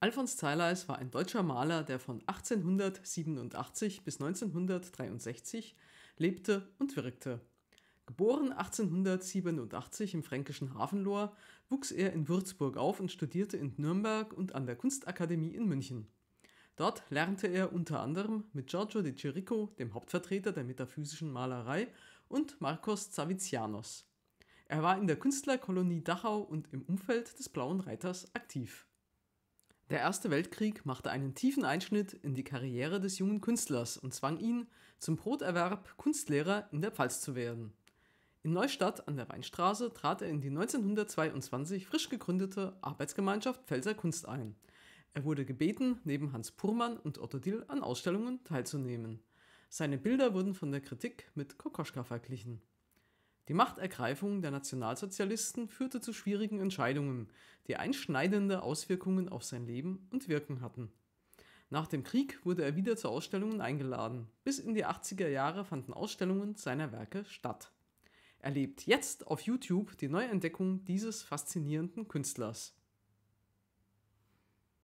Alfons Zaleis war ein deutscher Maler, der von 1887 bis 1963 lebte und wirkte. Geboren 1887 im fränkischen Hafenlohr, wuchs er in Würzburg auf und studierte in Nürnberg und an der Kunstakademie in München. Dort lernte er unter anderem mit Giorgio de Chirico, dem Hauptvertreter der metaphysischen Malerei, und Marcos Zavizianos. Er war in der Künstlerkolonie Dachau und im Umfeld des Blauen Reiters aktiv. Der Erste Weltkrieg machte einen tiefen Einschnitt in die Karriere des jungen Künstlers und zwang ihn, zum Broterwerb Kunstlehrer in der Pfalz zu werden. In Neustadt an der Weinstraße trat er in die 1922 frisch gegründete Arbeitsgemeinschaft Pfälzer Kunst ein. Er wurde gebeten, neben Hans Purmann und Otto Dill an Ausstellungen teilzunehmen. Seine Bilder wurden von der Kritik mit Kokoschka verglichen. Die Machtergreifung der Nationalsozialisten führte zu schwierigen Entscheidungen, die einschneidende Auswirkungen auf sein Leben und Wirken hatten. Nach dem Krieg wurde er wieder zu Ausstellungen eingeladen. Bis in die 80er Jahre fanden Ausstellungen seiner Werke statt. Er lebt jetzt auf YouTube die Neuentdeckung dieses faszinierenden Künstlers.